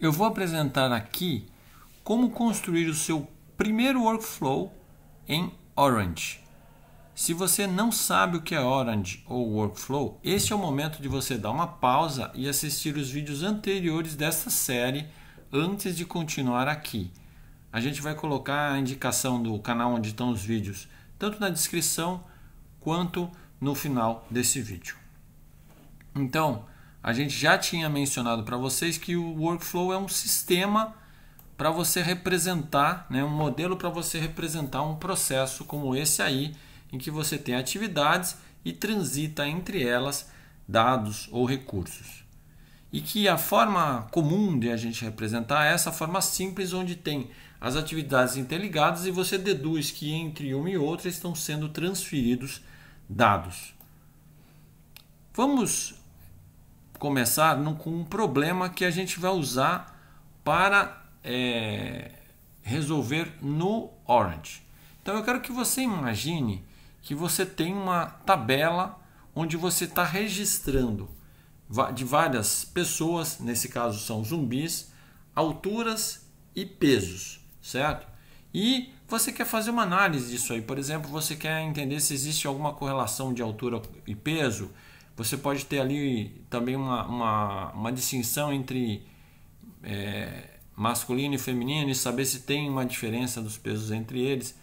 Eu vou apresentar aqui como construir o seu primeiro workflow em Orange. Se você não sabe o que é Orange ou Workflow, este é o momento de você dar uma pausa e assistir os vídeos anteriores desta série antes de continuar aqui. A gente vai colocar a indicação do canal onde estão os vídeos, tanto na descrição quanto no final desse vídeo. Então, a gente já tinha mencionado para vocês que o workflow é um sistema para você representar, né, um modelo para você representar um processo como esse aí, em que você tem atividades e transita entre elas dados ou recursos. E que a forma comum de a gente representar é essa forma simples, onde tem as atividades interligadas e você deduz que entre uma e outra estão sendo transferidos dados. Vamos começar no, com um problema que a gente vai usar para é, resolver no Orange. Então eu quero que você imagine que você tem uma tabela onde você está registrando de várias pessoas, nesse caso são zumbis, alturas e pesos, certo? E você quer fazer uma análise disso aí, por exemplo, você quer entender se existe alguma correlação de altura e peso, você pode ter ali também uma, uma, uma distinção entre é, masculino e feminino e saber se tem uma diferença dos pesos entre eles.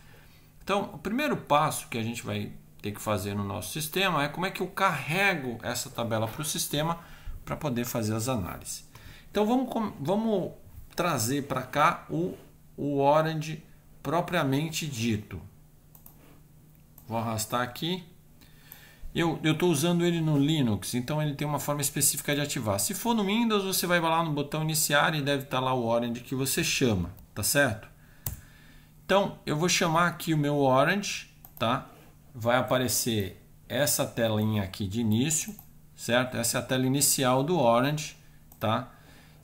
Então, o primeiro passo que a gente vai ter que fazer no nosso sistema é como é que eu carrego essa tabela para o sistema para poder fazer as análises. Então, vamos, vamos trazer para cá o, o Orange propriamente dito. Vou arrastar aqui eu estou usando ele no Linux, então ele tem uma forma específica de ativar. Se for no Windows, você vai lá no botão iniciar e deve estar tá lá o Orange que você chama, tá certo? Então, eu vou chamar aqui o meu Orange, tá? Vai aparecer essa telinha aqui de início, certo? Essa é a tela inicial do Orange, tá?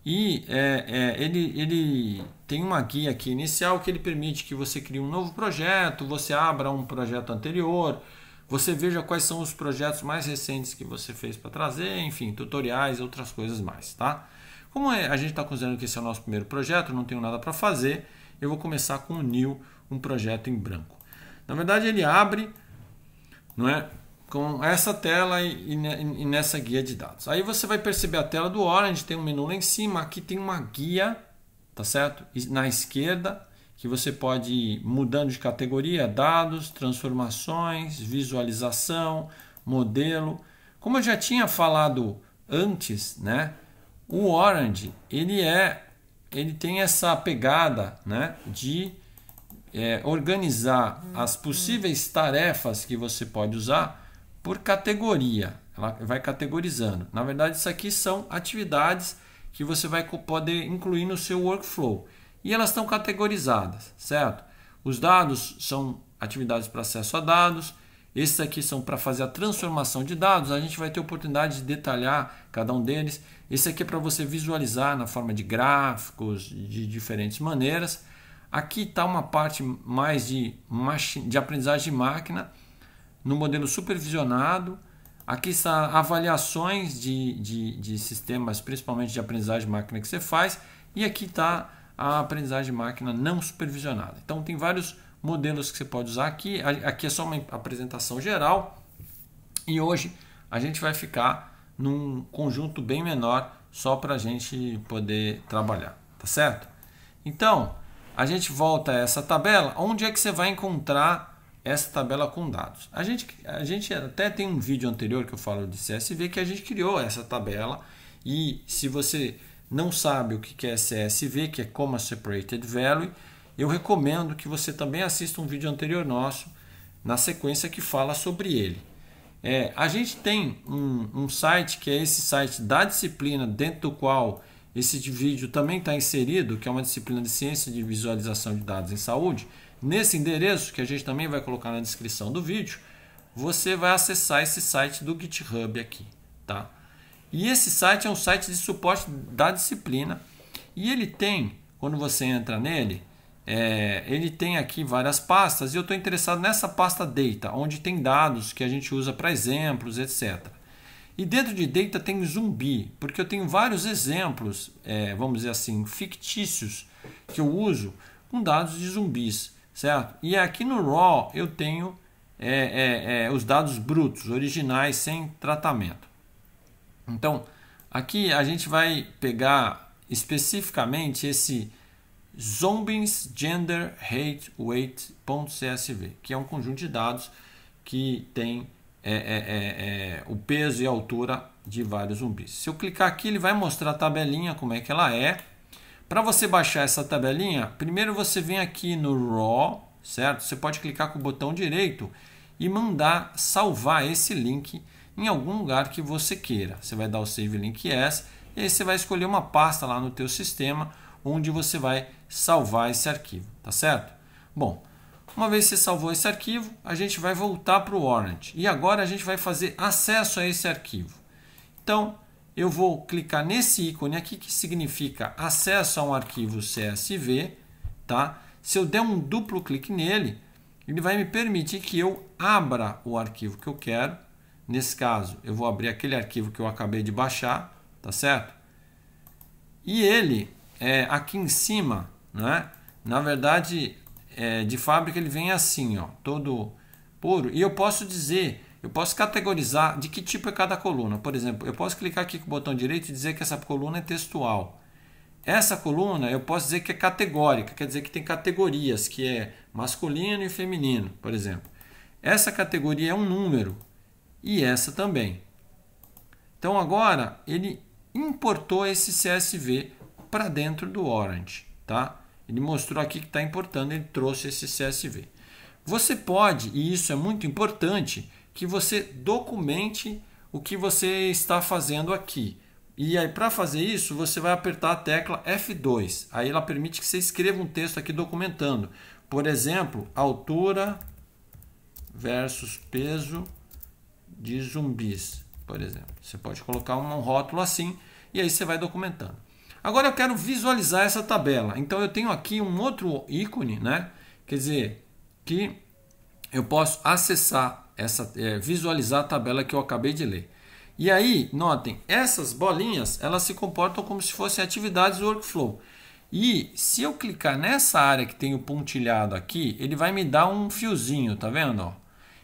E é, é, ele, ele tem uma guia aqui inicial que ele permite que você crie um novo projeto, você abra um projeto anterior, você veja quais são os projetos mais recentes que você fez para trazer, enfim, tutoriais, outras coisas mais, tá? Como é, a gente está considerando que esse é o nosso primeiro projeto, não tenho nada para fazer, eu vou começar com o new, um projeto em branco. Na verdade, ele abre, não é? com essa tela e, e, nessa guia de dados. Aí você vai perceber a tela do Orange, tem um menu lá em cima, aqui tem uma guia, tá certo? E na esquerda que você pode ir mudando de categoria, dados, transformações, visualização, modelo. Como eu já tinha falado antes, né? O Orange, ele é ele tem essa pegada, né, de é, organizar hum, as possíveis tarefas que você pode usar por categoria. Ela vai categorizando. Na verdade, isso aqui são atividades que você vai poder incluir no seu workflow. E elas estão categorizadas, certo? Os dados são atividades para acesso a dados. Esses aqui são para fazer a transformação de dados. A gente vai ter oportunidade de detalhar cada um deles. Esse aqui é para você visualizar na forma de gráficos, de diferentes maneiras. Aqui está uma parte mais de, de aprendizagem de máquina, no modelo supervisionado. Aqui está avaliações de, de, de sistemas, principalmente de aprendizagem de máquina que você faz. E aqui está a aprendizagem de máquina não supervisionada. Então tem vários modelos que você pode usar aqui. Aqui é só uma apresentação geral. E hoje a gente vai ficar num conjunto bem menor só para a gente poder trabalhar, tá certo? Então a gente volta a essa tabela. Onde é que você vai encontrar essa tabela com dados? A gente, a gente até tem um vídeo anterior que eu falo de CSV que a gente criou essa tabela e se você não sabe o que é CSV, que é, é Comma Separated Value, eu recomendo que você também assista um vídeo anterior nosso, na sequência que fala sobre ele. É, a gente tem um, um site que é esse site da disciplina, dentro do qual esse vídeo também está inserido, que é uma disciplina de ciência de visualização de dados em saúde. Nesse endereço, que a gente também vai colocar na descrição do vídeo, você vai acessar esse site do GitHub aqui, tá? E esse site é um site de suporte da disciplina. E ele tem, quando você entra nele, é, ele tem aqui várias pastas e eu estou interessado nessa pasta Data, onde tem dados que a gente usa para exemplos, etc. E dentro de Data tem zumbi, porque eu tenho vários exemplos, é, vamos dizer assim, fictícios que eu uso com dados de zumbis, certo? E aqui no RAW eu tenho é, é, é os dados brutos, originais, sem tratamento. Então, aqui a gente vai pegar especificamente esse Zombies Gender Hate Weight.csv, que é um conjunto de dados que tem é, é, é, é, o peso e a altura de vários zumbis. Se eu clicar aqui, ele vai mostrar a tabelinha, como é que ela é. Para você baixar essa tabelinha, primeiro você vem aqui no RAW, certo? Você pode clicar com o botão direito e mandar salvar esse link em algum lugar que você queira. Você vai dar o Save Link Yes e aí você vai escolher uma pasta lá no teu sistema onde você vai salvar esse arquivo, tá certo? Bom, uma vez que você salvou esse arquivo, a gente vai voltar para o Warrant e agora a gente vai fazer acesso a esse arquivo. Então, eu vou clicar nesse ícone aqui que significa acesso a um arquivo CSV, tá? Se eu der um duplo clique nele, ele vai me permitir que eu abra o arquivo que eu quero Nesse caso, eu vou abrir aquele arquivo que eu acabei de baixar, tá certo? E ele, é, aqui em cima, né? na verdade, é, de fábrica ele vem assim, ó, todo puro. E eu posso dizer, eu posso categorizar de que tipo é cada coluna. Por exemplo, eu posso clicar aqui com o botão direito e dizer que essa coluna é textual. Essa coluna eu posso dizer que é categórica, quer dizer que tem categorias, que é masculino e feminino, por exemplo. Essa categoria é um número, e essa também. Então agora ele importou esse CSV para dentro do Orange, tá? Ele mostrou aqui que está importando, ele trouxe esse CSV. Você pode, e isso é muito importante, que você documente o que você está fazendo aqui. E aí, para fazer isso, você vai apertar a tecla F2. Aí ela permite que você escreva um texto aqui documentando. Por exemplo, altura versus peso de zumbis, por exemplo. Você pode colocar um rótulo assim e aí você vai documentando. Agora eu quero visualizar essa tabela. Então eu tenho aqui um outro ícone, né? Quer dizer, que eu posso acessar essa é, visualizar a tabela que eu acabei de ler. E aí, notem, essas bolinhas, elas se comportam como se fossem atividades workflow. E se eu clicar nessa área que tem o pontilhado aqui, ele vai me dar um fiozinho, tá vendo?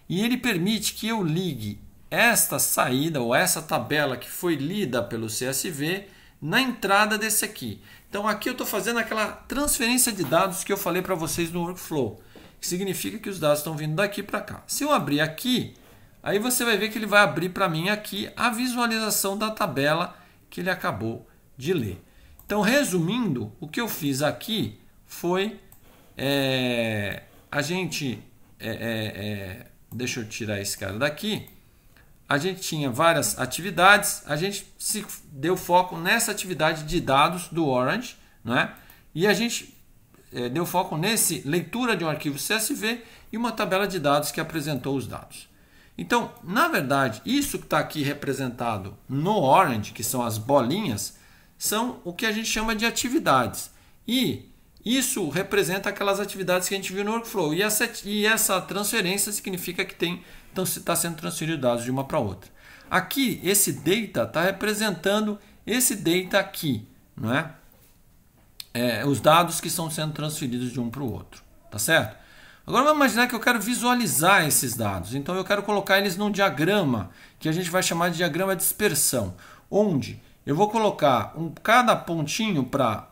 E ele permite que eu ligue esta saída ou essa tabela que foi lida pelo CSV na entrada desse aqui. Então aqui eu estou fazendo aquela transferência de dados que eu falei para vocês no workflow, que significa que os dados estão vindo daqui para cá. Se eu abrir aqui, aí você vai ver que ele vai abrir para mim aqui a visualização da tabela que ele acabou de ler. Então resumindo, o que eu fiz aqui foi é, a gente é, é, é deixa eu tirar esse cara daqui a gente tinha várias atividades, a gente se deu foco nessa atividade de dados do Orange, né? e a gente é, deu foco nesse leitura de um arquivo CSV e uma tabela de dados que apresentou os dados. Então, na verdade, isso que está aqui representado no Orange, que são as bolinhas, são o que a gente chama de atividades. E isso representa aquelas atividades que a gente viu no workflow. E essa, e essa transferência significa que tem está sendo transferido dados de uma para outra. Aqui, esse data está representando esse data aqui, não é? é? Os dados que estão sendo transferidos de um para o outro, tá certo? Agora vamos imaginar que eu quero visualizar esses dados, então eu quero colocar eles num diagrama, que a gente vai chamar de diagrama de dispersão, onde eu vou colocar um, cada pontinho para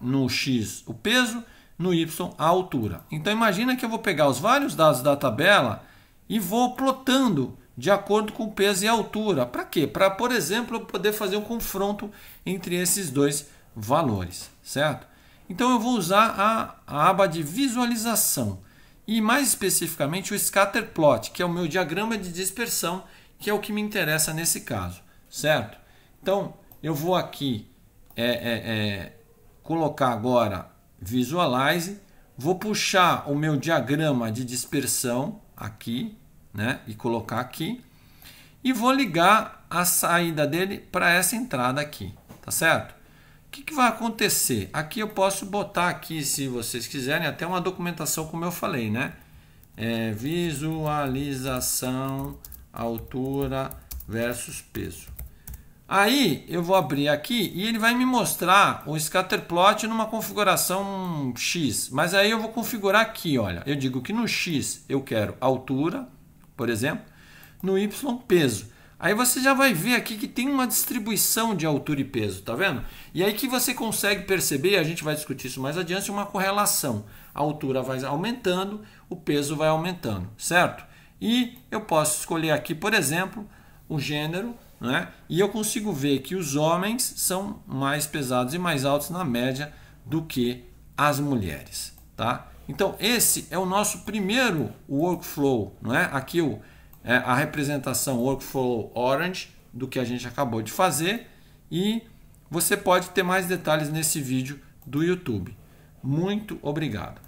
no X o peso, no Y a altura. Então imagina que eu vou pegar os vários dados da tabela e vou plotando de acordo com peso e altura. Para quê? Para, por exemplo, eu poder fazer um confronto entre esses dois valores, certo? Então eu vou usar a, a aba de visualização e mais especificamente o scatter plot, que é o meu diagrama de dispersão, que é o que me interessa nesse caso, certo? Então eu vou aqui é, é, é, colocar agora visualize, vou puxar o meu diagrama de dispersão, aqui, né? E colocar aqui. E vou ligar a saída dele para essa entrada aqui, tá certo? O que, que vai acontecer? Aqui eu posso botar aqui, se vocês quiserem, até uma documentação, como eu falei, né? É, visualização, altura versus peso. Aí eu vou abrir aqui e ele vai me mostrar o scatterplot numa configuração X. Mas aí eu vou configurar aqui, olha. Eu digo que no X eu quero altura, por exemplo, no Y peso. Aí você já vai ver aqui que tem uma distribuição de altura e peso, tá vendo? E aí que você consegue perceber, a gente vai discutir isso mais adiante, uma correlação. A altura vai aumentando, o peso vai aumentando, certo? E eu posso escolher aqui, por exemplo, o gênero né? e eu consigo ver que os homens são mais pesados e mais altos na média do que as mulheres. Tá? Então, esse é o nosso primeiro workflow. é? Aqui o, é, a representação workflow orange do que a gente acabou de fazer. E você pode ter mais detalhes nesse vídeo do YouTube. Muito obrigado.